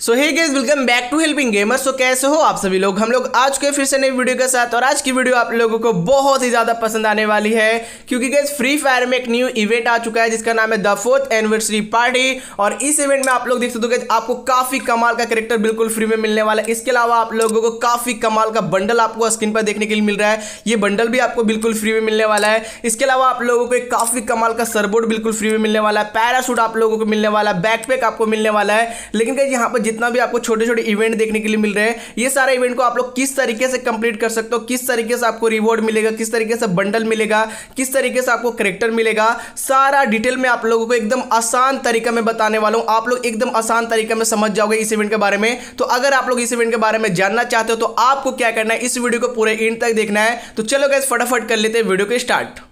So hey guys welcome back to Helping Gamer so कैसे हो आप सभी लोग हम लोग आज के फिर से नई वीडियो के साथ और आज की वीडियो आप लोगों को बहुत ही ज़्यादा पसंद आने वाली है क्योंकि गेज फ्री फायर में एक न्यू इवेंट आ चुका है जिसका नाम है द फोर्थ एनिवर्सरी पार्टी और इस इवेंट में आप लोग देख सकते हो गैस आपको काफ़ी कमाल का करेक्टर बिल्कुल फ्री में मिलने वाला है इसके अलावा आप लोगों को काफ़ी कमाल का बंडल आपको स्क्रीन पर देखने के लिए मिल रहा है ये बंडल भी आपको बिल्कुल फ्री में मिलने वाला है इसके अलावा आप लोगों को काफ़ी कमाल का सरबोर्ड बिल्कुल फ्री में मिलने वाला है पैरासूट आप लोगों को मिलने वाला है बैकपैक आपको मिलने वाला है लेकिन गैस यहाँ पर जितना भी आपको छोटे छोटे इवेंट देखने के लिए मिल रहे हैं ये सारे इवेंट को आप लोग किस तरीके से कंप्लीट कर सकते हो किस तरीके से आपको रिवॉर्ड मिलेगा किस तरीके से बंडल मिलेगा किस तरीके से आपको करेक्टर मिलेगा सारा डिटेल में आप लोगों को एकदम आसान तरीके में बताने वाला हूँ आप लोग एकदम आसान तरीके में समझ जाओगे इस इवेंट के बारे में तो अगर आप लोग इस इवेंट के बारे में जानना चाहते हो तो आपको क्या करना है इस वीडियो को पूरे एंड तक देखना है तो चलो गैस फटाफट कर लेते हैं वीडियो के स्टार्ट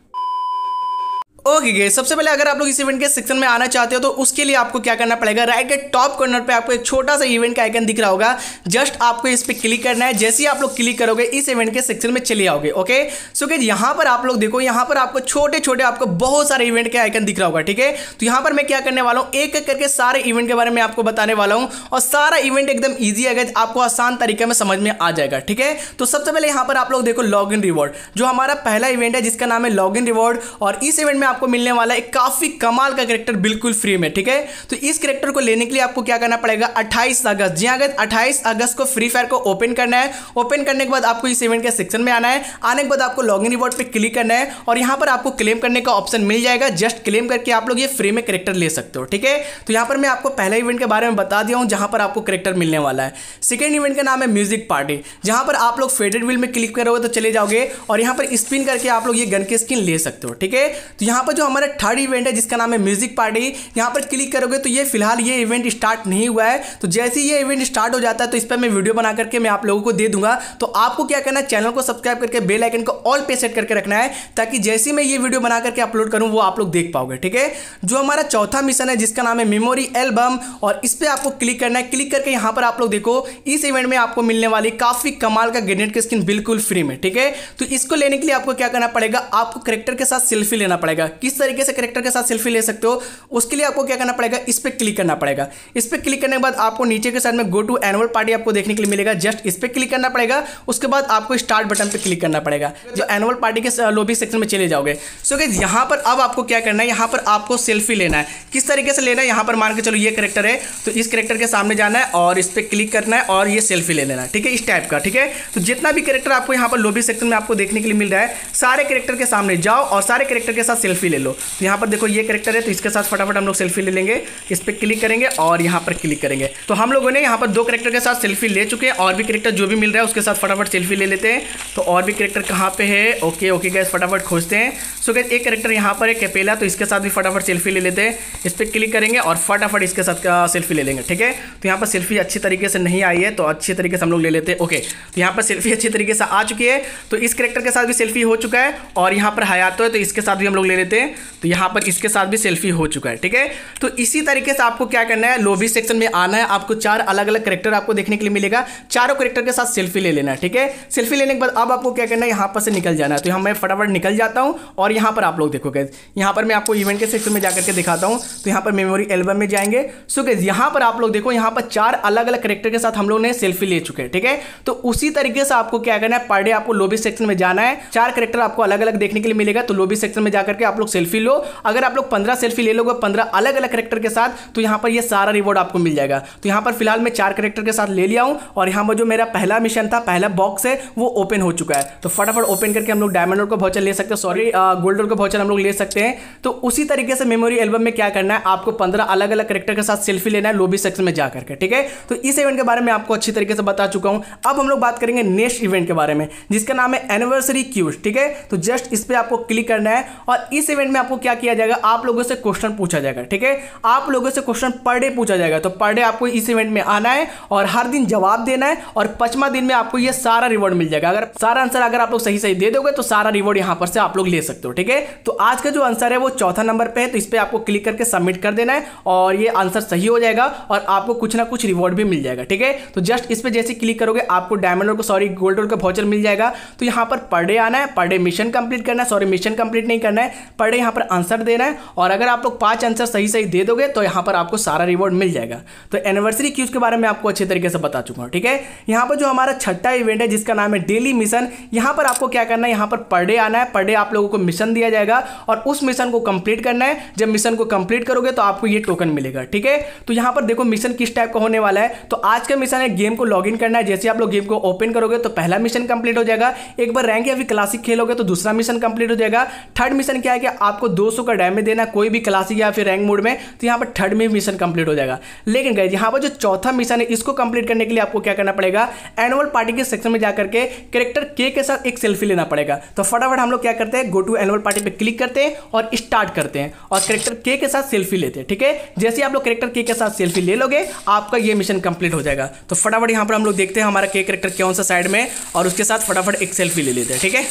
ओके गए सबसे पहले अगर आप लोग इस इवेंट के सेक्शन में आना चाहते हो तो उसके लिए आपको क्या करना पड़ेगा राइट के टॉप कॉर्नर पे आपको एक छोटा सा इवेंट का आइकन दिख रहा होगा जस्ट आपको इस पर क्लिक करना है जैसे ही आप लोग क्लिक करोगे इस इवेंट के सेक्शन में चले आओगे ओके सो कि यहाँ पर आप लोग देखो यहाँ पर आपको छोटे छोटे आपको बहुत सारे इवेंट के आइकन दिख रहा होगा ठीक है तो यहाँ पर मैं क्या करने वाला हूँ एक एक करके सारे इवेंट के बारे में आपको बताने वाला हूँ और सारा इवेंट एकदम ईजी है आपको आसान तरीके में समझ में आ जाएगा ठीक है तो सबसे पहले यहाँ पर आप लोग देखो लॉग रिवॉर्ड जो हमारा पहला इवेंट है जिसका नाम है लॉग रिवॉर्ड और इस इवेंट में आपको आपको मिलने वाला है काफ़ी कमाल का करेक्टर बिल्कुल फ्री में ठीक है तो इस करेक्टर को लेने के लिए आपको क्या करना पड़ेगा अट्ठाईस अगस्त जी अगर हाँ, अट्ठाईस अगस्त को फ्री फायर को ओपन करना है ओपन करने के बाद आपको इस इवेंट के सेक्शन में आना है आने के बाद आपको लॉग इन रिवॉर्ड पर क्लिक करना है और यहां पर आपको क्लेम करने का ऑप्शन मिल जाएगा जस्ट क्लेम करके आप लोग ये फ्री में करेक्टर ले सकते हो ठीक है तो यहां पर मैं आपको पहले इवेंट के बारे में बता दिया हूं जहां पर आपको करेक्टर मिलने वाला है सेकेंड इवेंट का नाम है म्यूजिक पार्टी जहां पर आप लोग फेडेड विल में क्लिक करोगे तो चले जाओगे और यहां पर स्पिन करके आप लोग ये गन की स्किन ले सकते हो ठीक है तो यहां यहाँ पर जो हमारा थर्ड इवेंट है जिसका नाम है म्यूजिक पार्टी यहाँ पर क्लिक करोगे तो ये फिलहाल ये इवेंट स्टार्ट नहीं हुआ है तो जैसे ही ये इवेंट स्टार्ट हो जाता है तो इस पर मैं वीडियो बना करके मैं आप लोगों को दे दूंगा तो आपको क्या करना है चैनल को सब्सक्राइब करके बेल आइकन को ऑल पे सेट करके रखना है ताकि जैसे ही मैं ये वीडियो बना करके अपलोड करूँ वो आप लोग देख पाओगे ठीक है जो हमारा चौथा मिशन है जिसका नाम है मेमोरी एल्बम और इस पर आपको क्लिक करना है क्लिक करके यहाँ पर आप लोग देखो इस इवेंट में आपको मिलने वाली काफ़ी कमाल का ग्रेनेड की स्किन बिल्कुल फ्री में ठीक है तो इसको लेने के लिए आपको क्या करना पड़ेगा आपको करेक्टर के साथ सेल्फी लेना पड़ेगा पड़ेगा किस तरीके से करेक्टर के साथ सेल्फी ले सकते हो उसके लिए आपको क्या करना पड़ेगा इस पर क्लिक करना पड़ेगा इस पर क्लिक करने के बाद आपको नीचे के साइड में गो टू एनुअल पार्टी आपको देखने के लिए मिलेगा जस्ट इस पर क्लिक करना पड़ेगा उसके बाद आपको स्टार्ट बटन पर क्लिक करना पड़ेगा जो एनुअल पार्टी के लोबी सेक्शन में चले जाओगे सो so, यहाँ पर अब आपको क्या करना है यहाँ पर आपको सेल्फी लेना है किस तरीके से लेना है यहाँ पर मान के चलो ये करेक्टर है तो इस करेक्टर के सामने जाना है और इस पर क्लिक करना है और ये सेल्फी ले लेना है ठीक है इस टाइप का ठीक है तो जितना भी करेक्टर आपको यहाँ पर लोबी सेक्शन में आपको देखने के लिए मिल रहा है सारे करेक्टर के सामने जाओ और सारे करेक्टर के साथ सेल्फी सेल्फी ले लो तो यहाँ पर देखो ये करेक्टर है तो इसके साथ फटाफट हम लोग सेल्फी ले लेंगे इस पर क्लिक करेंगे और यहाँ पर क्लिक करेंगे तो हम लोगों ने यहाँ पर दो करेक्टर के साथ सेल्फी ले चुके हैं और भी करेक्टर जो भी मिल रहा है उसके साथ फटाफट सेल्फी ले लेते हैं तो और भी करेक्टर कहाँ पर है ओके ओके गैस फटाफट खोजते हैं सो गैस एक करेक्टर यहाँ पर है कैपेला तो इसके साथ भी फटाफट सेल्फी ले लेते हैं इस पर क्लिक करेंगे और फटाफट इसके साथ सेल्फी ले लेंगे ठीक है तो यहाँ पर सेल्फी अच्छी तरीके से नहीं आई है तो अच्छी तरीके से हम लोग ले लेते हैं ओके तो यहाँ पर सेल्फी अच्छी तरीके से आ चुकी है तो इस करेक्टर के साथ भी सेल्फी हो चुका है और यहाँ पर हयातो है तो इसके साथ भी हम लोग ले लेते हैं लेते हैं तो यहाँ पर इसके साथ भी सेल्फी हो चुका है ठीक है तो इसी तरीके से आपको क्या करना है लोबी सेक्शन में आना है आपको चार अलग अलग करेक्टर आपको देखने के लिए मिलेगा चारों करेक्टर के साथ सेल्फी ले लेना है ठीक है सेल्फी लेने के बाद अब आपको क्या करना है यहाँ पर से निकल जाना है तो यहाँ मैं फटाफट निकल जाता हूँ और यहाँ पर आप लोग देखोगे यहाँ पर मैं आपको इवेंट के सेक्शन में जाकर के दिखाता हूँ तो यहाँ पर मेमोरी एल्बम में जाएंगे सो गैस यहाँ पर आप लोग देखो यहाँ पर चार अलग अलग करेक्टर के साथ हम लोग ने सेल्फी ले चुके हैं ठीक है तो उसी तरीके से आपको क्या करना है पर डे आपको लोबी सेक्शन में जाना है चार करेक्टर आपको अलग अलग देखने के लिए मिलेगा तो लोबी सेक्शन में जाकर के आप लोग सेल्फी लो अगर आप लोग पंद्रह सेल्फी ले लोगे पंद्रह अलग अलग करेक्टर के साथ तो यहाँ पर ये सारा रिवॉर्ड आपको मिल जाएगा तो यहाँ पर फिलहाल मैं चार करेक्टर के साथ ले लिया हूँ और यहाँ पर जो मेरा पहला मिशन था पहला बॉक्स है वो ओपन हो चुका है तो फटाफट ओपन करके हम लोग डायमंड रोड का भाउचर ले सकते हैं सॉरी गोल्ड रोड का भाउचर हम लोग ले सकते हैं तो उसी तरीके से मेमोरी एल्बम में क्या करना है आपको पंद्रह अलग अलग करेक्टर के साथ सेल्फी लेना है लोबी सेक्शन में जा करके ठीक है तो इस इवेंट के बारे में आपको अच्छी तरीके से बता चुका हूँ अब हम लोग बात करेंगे नेक्स्ट इवेंट के बारे में जिसका नाम है एनिवर्सरी क्यूज ठीक है तो जस्ट इस पर आपको क्लिक करना है और इस इवेंट में आपको क्या किया जाएगा आप लोगों से क्वेश्चन पूछा जाएगा ठीक है आप लोगों से क्वेश्चन पर डे पूछा जाएगा तो पर डे आपको इस इवेंट में आना है और हर दिन जवाब देना है और पचवा दिन में आपको ये सारा रिवॉर्ड मिल जाएगा अगर सारा आंसर अगर आप लोग सही सही दे दोगे तो सारा रिवॉर्ड यहां पर से आप लोग ले सकते हो ठीक है तो आज का जो आंसर है वो चौथा नंबर पर है तो इस पर आपको क्लिक करके सबमिट कर देना है और ये आंसर सही हो जाएगा और आपको कुछ ना कुछ रिवॉर्ड भी मिल जाएगा ठीक है तो जस्ट इस पर जैसे क्लिक करोगे आपको डायमंड और सॉरी गोल्ड रोड का वाउचर मिल जाएगा तो यहां पर पर डे आना है पर डे मिशन कंप्लीट करना है सॉरी मिशन कंप्लीट नहीं करना है पढ़े डे यहाँ पर आंसर दे रहे हैं और अगर आप लोग पांच आंसर सही सही दे दोगे तो यहाँ पर आपको सारा रिवॉर्ड मिल जाएगा तो एनिवर्सरी क्यूज के बारे में आपको अच्छे तरीके से बता चुका हूँ ठीक है यहाँ पर जो हमारा छठा इवेंट है जिसका नाम है डेली मिशन यहाँ पर आपको क्या करना है यहाँ पर पर डे आना है पर डे आप लोगों को मिशन दिया जाएगा और उस मिशन को कंप्लीट करना है जब मिशन को कंप्लीट करोगे तो आपको ये टोकन मिलेगा ठीक है तो यहाँ पर देखो मिशन किस टाइप का होने वाला है तो आज का मिशन है गेम को लॉगिन करना है जैसे आप लोग गेम को ओपन करोगे तो पहला मिशन कंप्लीट हो जाएगा एक बार रैंक या फिर क्लासिक खेलोगे तो दूसरा मिशन कंप्लीट हो जाएगा थर्ड मिशन क्या है कि आपको 200 का डैमेज देना कोई भी क्लासिक या फिर रैंक मोड में तो यहाँ पर थर्ड में मिशन कंप्लीट हो जाएगा लेकिन गए यहाँ पर जो चौथा मिशन है इसको कंप्लीट करने के लिए आपको क्या करना पड़ेगा एनुअल पार्टी के सेक्शन में जाकर के करेक्टर के के साथ एक सेल्फी लेना पड़ेगा तो फटाफट हम लोग क्या करते हैं गो टू एनुअल पार्टी पर क्लिक करते हैं और स्टार्ट करते हैं और करेक्टर के के साथ सेल्फी लेते हैं ठीक है जैसे आप लोग करेक्टर के के साथ सेल्फी ले लोगे आपका ये मिशन कंप्लीट हो जाएगा तो फटाफट यहाँ पर हम लोग देखते हैं हमारा के करेक्टर कौन सा साइड में और उसके साथ फटाफट एक सेल्फी ले लेते हैं ठीक है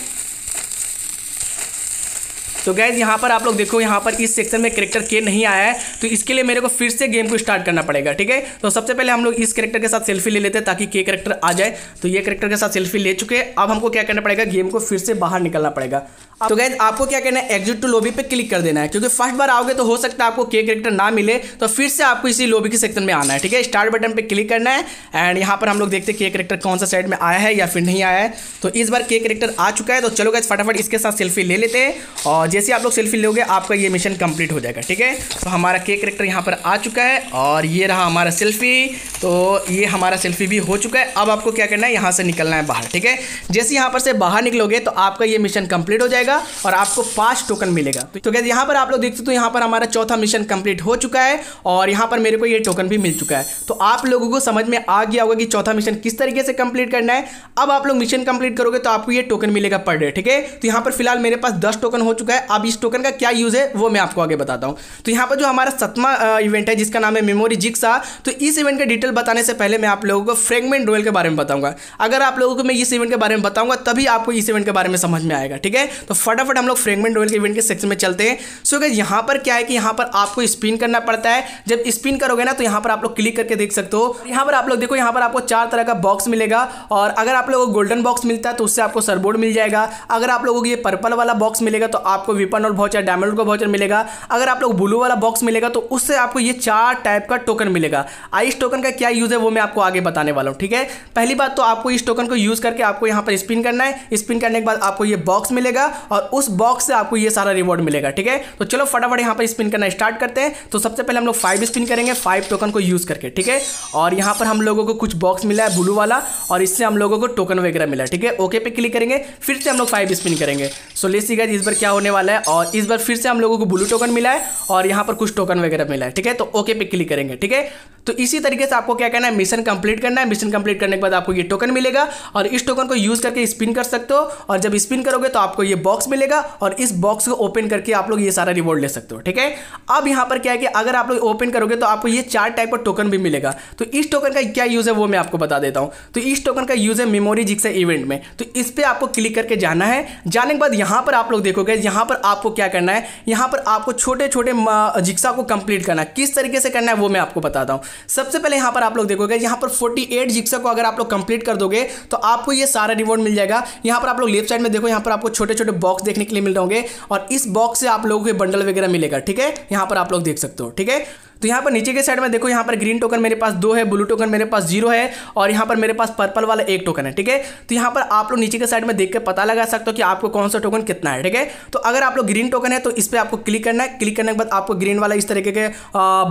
तो गैज़ यहाँ पर आप लोग देखो यहाँ पर इस सेक्शन में करेक्टर के नहीं आया है तो इसके लिए मेरे को फिर से गेम को स्टार्ट करना पड़ेगा ठीक है तो सबसे पहले हम लोग इस करेक्टर के साथ सेल्फी ले लेते हैं ताकि के करेक्टर आ जाए तो ये करेक्टर के साथ सेल्फी ले चुके हैं अब हमको क्या करना पड़ेगा गेम को फिर से बाहर निकलना पड़ेगा तो गैज आपको क्या करना है एग्जिट टू लोबी पे क्लिक कर देना है क्योंकि फर्स्ट बार आओगे तो हो सकता है आपको के करेक्टर ना मिले तो फिर से आपको इसी लॉबी के सेक्शन में आना है ठीक है स्टार्ट बटन पर क्लिक करना है एंड यहाँ पर हम लोग देखते हैं के करेक्टर कौन सा साइड में आया है या फिर नहीं आया है तो इस बार के करेक्टर आ चुका है तो चलो गैज फटाफट इसके साथ सेल्फी ले लेते हैं और जैसे आप लोग सेल्फी लोगे आपका ये मिशन कंप्लीट हो जाएगा ठीक है तो हमारा के करेक्टर यहाँ पर आ चुका है और ये रहा हमारा सेल्फी तो ये हमारा सेल्फी भी हो चुका है अब आपको क्या करना है यहाँ से निकलना है बाहर ठीक है जैसे यहाँ पर से बाहर निकलोगे तो आपका ये मिशन कंप्लीट हो जाएगा और आपको पाँच टोकन मिलेगा तो क्या यहाँ पर आप लोग देखते तो यहाँ पर हमारा चौथा मिशन कंप्लीट हो चुका है और यहाँ पर मेरे को ये टोकन भी मिल चुका है तो आप लोगों को समझ में आ गया होगा कि चौथा मिशन किस तरीके से कंप्लीट करना है अब आप लोग मिशन कंप्लीट करोगे तो आपको ये टोकन मिलेगा पर डे ठीक है तो यहाँ पर फिलहाल मेरे पास दस टोकन हो चुका है अब इस टोकन का क्या यूज़ है वो मैं आपको आगे बताता हूँ तो यहाँ पर जो हमारा सतमा इवेंट है जिसका नाम है मेमोरी जिक्सा तो इस इवेंट का डिटेल बताने से पहले मैं आप लोगों को फ्रेगमेंट रोयल के बारे में बताऊंगा अगर आप लोगों को मैं इस इवेंट के बारे में बताऊंगा तभी आपको इस इवेंट के बारे में समझ में आएगा ठीक है तो फटाफट हम लोग फ्रेगमेंट रोयल के इवेंट के सेक्शन में चलते हैं सो अगर यहाँ पर क्या है कि यहाँ पर आपको स्पिन करना पड़ता है जब स्पिन करोगे ना तो यहाँ पर आप लोग क्लिक करके देख सकते हो यहाँ पर आप लोग देखो यहाँ पर आपको चार तरह का बॉक्स मिलेगा और अगर आप लोगों को गोल्डन बॉक्स मिलता है तो उससे आपको सरबोर्ड मिल जाएगा अगर आप लोगों को ये पर्पल वाला बॉक्स मिलेगा तो आपको आपको विपन और भाउचर डायमंड का भाउचर मिलेगा अगर आप लोग ब्लू वाला बॉक्स मिलेगा तो उससे आपको ये चार टाइप का टोकन मिलेगा आइस टोकन का क्या यूज़ है वो मैं आपको आगे बताने वाला हूँ ठीक है पहली बात तो आपको इस टोकन को यूज़ करके आपको यहाँ पर स्पिन करना है स्पिन करने के बाद आपको ये बॉक्स मिलेगा और उस बॉक्स से आपको ये सारा रिवॉर्ड मिलेगा ठीक है तो चलो फटाफट यहाँ पर स्पिन करना स्टार्ट करते हैं तो सबसे पहले हम लोग फाइव स्पिन करेंगे फाइव टोकन को यूज़ करके ठीक है और यहाँ पर हम लोगों को कुछ बॉक्स मिला है ब्लू वाला और इससे हम लोगों को टोकन वगैरह मिला ठीक है ओके पे क्लिक करेंगे फिर से हम लोग फाइव स्पिन करेंगे सो लेसिगा इस बार क्या होने वाला वाला है और इस बार फिर से हम लोगों को ब्लू टोकन मिला है और यहाँ पर कुछ टोकन वगैरह मिला है ठीक है तो ओके पे क्लिक करेंगे ठीक है तो इसी तरीके से आपको क्या करना है मिशन कंप्लीट करना है मिशन कंप्लीट करने के बाद आपको ये टोकन मिलेगा और इस टोकन को यूज़ करके स्पिन कर सकते हो और जब स्पिन करोगे तो आपको ये बॉक्स मिलेगा और इस बॉक्स को ओपन करके आप लोग ये सारा रिवॉर्ड ले सकते हो ठीक है अब यहाँ पर क्या है कि अगर आप लोग ओपन करोगे तो आपको ये चार टाइप का टोकन भी मिलेगा तो इस टोकन का क्या यूज़ है वो मैं आपको बता देता हूँ तो इस टोकन का यूज़ है मेमोरी जिक्स इवेंट में तो इस पर आपको क्लिक करके जाना है जाने के बाद यहाँ पर आप लोग देखोगे यहाँ पर आपको क्या करना है यहां पर आपको छोटे छोटे जिक्सा को कंप्लीट करना है किस तरीके से करना है वो मैं आपको बताता हूं सबसे पहले यहां पर आप लोग देखोगे यहां पर 48 जिक्सा को अगर आप लोग कंप्लीट कर दोगे तो आपको ये सारा रिवॉर्ड मिल जाएगा यहां पर आप लोग लेफ्ट साइड में देखो यहां पर आपको छोटे छोटे बॉक्स देखने के लिए मिल रहे होंगे और इस बॉक्स से आप लोगों के बंडल वगैरह मिलेगा ठीक है यहां पर आप लोग देख सकते हो ठीक है तो यहाँ पर नीचे के साइड में देखो यहाँ पर ग्रीन टोकन मेरे पास दो है ब्लू टोकन मेरे पास जीरो है और यहाँ पर मेरे पास पर्पल वाला एक टोकन है ठीक है तो यहाँ पर आप लोग नीचे के साइड में देख के पता लगा सकते हो कि आपको कौन सा टोकन कितना है ठीक है तो अगर आप लोग ग्रीन टोकन है तो इस पर आपको क्लिक करना है क्लिक करने के बाद आपको ग्रीन वाला इस तरीके के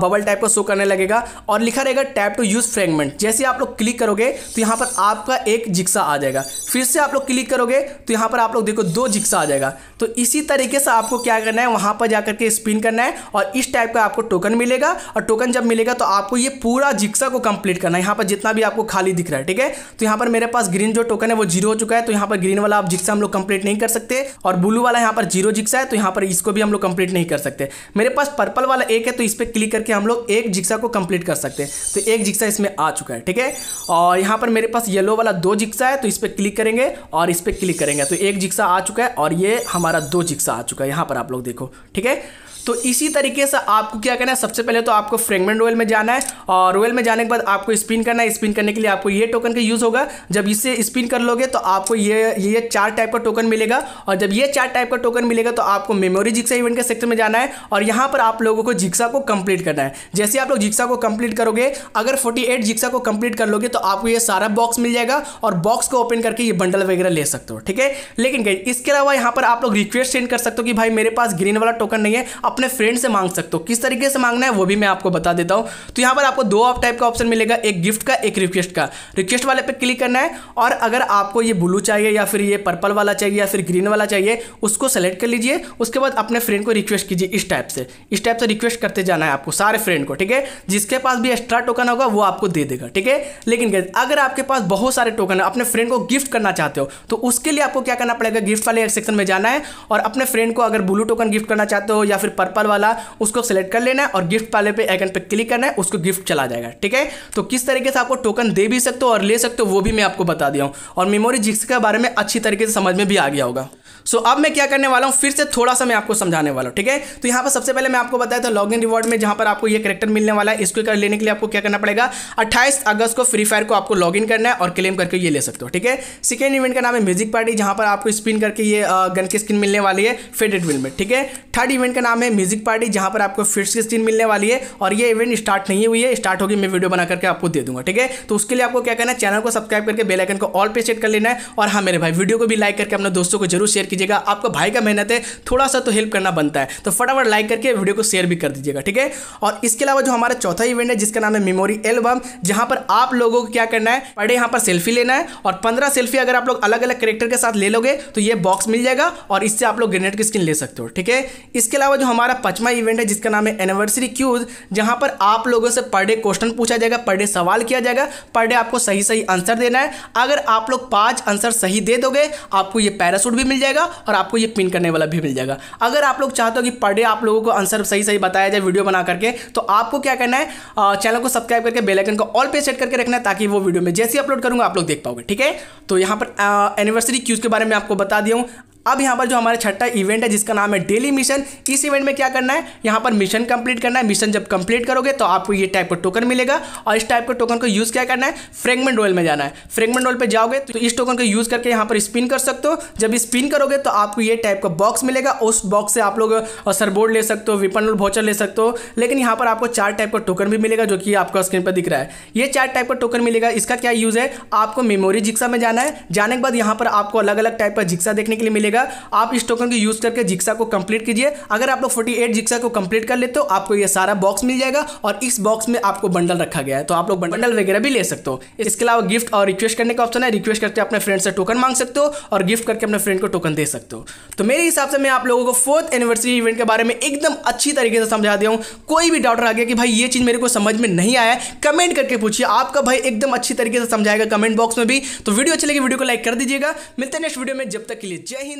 बबल टाइप का शो करने लगेगा और लिखा रहेगा टैप टू यूज़ फ्रेगमेंट जैसे आप लोग क्लिक करोगे तो यहाँ पर आपका एक जिक्सा आ जाएगा फिर से आप लोग क्लिक करोगे तो यहाँ पर आप लोग देखो दो जिक्सा आ जाएगा तो इसी तरीके से आपको क्या करना है वहाँ पर जाकर के स्पिन करना है और इस टाइप का आपको टोकन मिलेगा और टोकन जब मिलेगा तो आपको ये पूरा जिक्सा को कंप्लीट करना है यहाँ पर जितना भी आपको खाली दिख रहा है ठीक है तो यहाँ पर मेरे पास ग्रीन जो टोकन है वो जीरो हो चुका है तो यहाँ पर ग्रीन वाला आप जिक्सा हम लोग कंप्लीट नहीं कर सकते और ब्लू वाला यहाँ पर जीरो जिक्सा है तो यहाँ पर इसको भी हम लोग कंप्लीट नहीं कर सकते मेरे पास पर्पल वाला एक है तो इस पर क्लिक करके हम लोग एक जिक्सा को कंप्लीट कर सकते हैं तो एक जिक्सा इसमें आ चुका है ठीक है और यहाँ पर मेरे पास येलो वाला दो जिक्सा है तो इस पर क्लिक करेंगे और इस पर क्लिक करेंगे तो एक जिक्सा आ चुका है और ये हमारा दो जिक्सा आ चुका है यहाँ पर आप लोग देखो ठीक है तो इसी तरीके से आपको क्या करना है सबसे पहले तो आपको फ्रेगमेंट रोयल में जाना है और रोयल में जाने के बाद आपको स्पिन करना है स्पिन करने के लिए आपको ये टोकन का यूज़ होगा जब इसे स्पिन कर लोगे तो आपको ये ये चार टाइप का टोकन मिलेगा और जब ये चार टाइप का टोकन मिलेगा तो आपको मेमोरी जिक्सा इवेंट के सेक्टर में जाना है और यहाँ पर आप लोगों को जिक्सा को कंप्लीट करना है जैसे आप लोग जिक्सा को कंप्लीट करोगे अगर फोर्टी जिक्सा को कंप्लीट कर लोगे तो आपको ये सारा बॉक्स मिल जाएगा और बॉक्स को ओपन करके ये बंडल वगैरह ले सकते हो ठीक है लेकिन इसके अलावा यहाँ पर आप लोग रिक्वेस्ट सेंड कर सकते हो कि भाई मेरे पास ग्रीन वाला टोकन नहीं है अपने फ्रेंड से मांग सकते हो किस तरीके से मांगना है वो भी मैं आपको बता देता हूँ तो यहाँ पर आपको दो टाइप का ऑप्शन मिलेगा एक गिफ्ट का एक रिक्वेस्ट का रिक्वेस्ट वाले पर क्लिक करना है और अगर आपको ये ब्लू चाहिए या फिर ये पर्पल वाला चाहिए या फिर ग्रीन वाला चाहिए उसको सेलेक्ट कर लीजिए उसके बाद अपने फ्रेंड को रिक्वेस्ट कीजिए इस टाइप से इस टाइप से रिक्वेस्ट करते जाना है आपको सारे फ्रेंड को ठीक है जिसके पास भी एक्स्ट्रा टोकन होगा वो आपको दे देगा ठीक है लेकिन अगर आपके पास बहुत सारे टोकन है अपने फ्रेंड को गिफ्ट करना चाहते हो तो उसके लिए आपको क्या करना पड़ेगा गिफ्ट वाले सेक्शन में जाना है और अपने फ्रेंड को अगर ब्लू टोकन गिफ्ट करना चाहते हो या फिर पर्पल वाला उसको सेलेक्ट कर लेना है और गिफ्ट वाले पे आइकन पे क्लिक करना है उसको गिफ्ट चला जाएगा ठीक है तो किस तरीके से आपको टोकन दे भी सकते हो और ले सकते हो वो भी मैं आपको बता दिया हूँ और मेमोरी जिक्स के बारे में अच्छी तरीके से समझ में भी आ गया होगा सो अब मैं क्या करने वाला हूँ फिर से थोड़ा सा मैं आपको समझाने वाला हूँ ठीक है तो यहाँ पर सबसे पहले मैं आपको बताया था लॉग इन रिवॉर्ड में जहाँ पर आपको ये करेक्टर मिलने वाला है इसको कर लेने के लिए आपको क्या करना पड़ेगा अट्ठाईस अगस्त को फ्री फायर को आपको लॉग इन करना है और क्लेम करके ये ले सकते हो ठीक है सेकेंड इवेंट का नाम है म्यूजिक पार्टी जहाँ पर आपको स्पिन करके ये गन की स्किन मिलने वाली है फेडेड विल में ठीक है थर्ड इवेंट का नाम है म्यूजिक पार्टी जहाँ पर आपको फिट्स से स्किन मिलने वाली है और ये इवेंट स्टार्ट नहीं हुई है स्टार्ट होगी मैं वीडियो बना करके आपको दे दूंगा ठीक है तो उसके लिए आपको क्या करना है चैनल को सब्सक्राइब करके बेलाइकन को ऑल पे सेट कर लेना है और हाँ मेरे भाई वीडियो को भी लाइक करके अपने दोस्तों को जरूर शेयर कीजिएगा आपका भाई का मेहनत है थोड़ा सा तो हेल्प करना बनता है तो फटाफट लाइक करके वीडियो को शेयर भी कर दीजिएगा ठीक है और इसके अलावा जो हमारा चौथा इवेंट है जिसका नाम है मेमोरी एल्बम जहां पर आप लोगों को क्या करना है पर डे पर सेल्फी लेना है और पंद्रह सेल्फी अगर आप लोग अलग अलग करेक्टर के साथ ले लोगे तो ये बॉक्स मिल जाएगा और इससे आप लोग ग्रेनेड की स्किन ले सकते हो ठीक है इसके अलावा जो हमारा पचमा इवेंट है जिसका नाम है एनिवर्सरी क्यूज जहां पर आप लोगों से पर डे क्वेश्चन पूछा जाएगा पर डे सवाल किया जाएगा पर डे आपको सही सही आंसर देना है अगर आप लोग पांच आंसर सही दे दोगे आपको ये पैरासूट भी मिल जाएगा जाएगा और आपको ये पिन करने वाला भी मिल जाएगा अगर आप लोग चाहते हो कि पर डे आप लोगों को आंसर सही सही बताया जाए वीडियो बना करके तो आपको क्या करना है चैनल को सब्सक्राइब करके बेलाइकन को ऑल पे सेट करके रखना है ताकि वो वीडियो में जैसे अपलोड करूंगा आप लोग देख पाओगे ठीक है तो यहाँ पर एनिवर्सरी क्यूज़ के बारे में आपको बता दिया हूँ अब यहाँ पर जो हमारा छठा इवेंट है जिसका नाम है डेली मिशन इस इवेंट में क्या करना है यहाँ पर मिशन कंप्लीट करना है मिशन जब कंप्लीट करोगे तो आपको ये टाइप का टोकन मिलेगा और इस टाइप के टोकन को यूज़ क्या करना है फ्रेगमेंट रोल में जाना है फ्रेगमेंट रोल पर जाओगे तो इस टोकन को यूज़ करके यहाँ पर स्पिन कर सकते हो जब स्पिन करोगे तो आपको ये टाइप का बॉक्स मिलेगा उस बॉक्स से आप लोग सरबोर्ड ले सकते हो विपन रोल भोचर ले सकते हो लेकिन यहाँ पर आपको चार टाइप का टोकन भी मिलेगा जो कि आपका स्क्रीन पर दिख रहा है ये चार टाइप का टोकन मिलेगा इसका क्या यूज़ है आपको मेमोरी जिक्सा में जाना है जाने के बाद यहाँ पर आपको अलग अलग टाइप का जिक्सा देखने के लिए मिलेगा रखिएगा आप इस टोकन को यूज़ करके जिक्सा को कंप्लीट कीजिए अगर आप लोग फोर्टी एट जिक्सा को कंप्लीट कर लेते हो आपको ये सारा बॉक्स मिल जाएगा और इस बॉक्स में आपको बंडल रखा गया है तो आप लोग बंडल वगैरह भी ले सकते हो इसके अलावा गिफ्ट और रिक्वेस्ट करने का ऑप्शन है रिक्वेस्ट करके अपने फ्रेंड से टोकन मांग सकते हो और गिफ्ट करके अपने फ्रेंड को टोकन दे सकते हो तो मेरे हिसाब से मैं आप लोगों को फोर्थ एनिवर्सरी इवेंट के बारे में एकदम अच्छी तरीके से समझा दिया हूँ कोई भी डाउट आ गया कि भाई ये चीज़ मेरे को समझ में नहीं आया कमेंट करके पूछिए आपका भाई एकदम अच्छी तरीके से समझाएगा कमेंट बॉक्स में भी तो वीडियो अच्छी लगी वीडियो को लाइक कर दीजिएगा मिलते हैं नेक्स्ट वीडियो में जब तक के लिए जय हिंद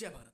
Cebara.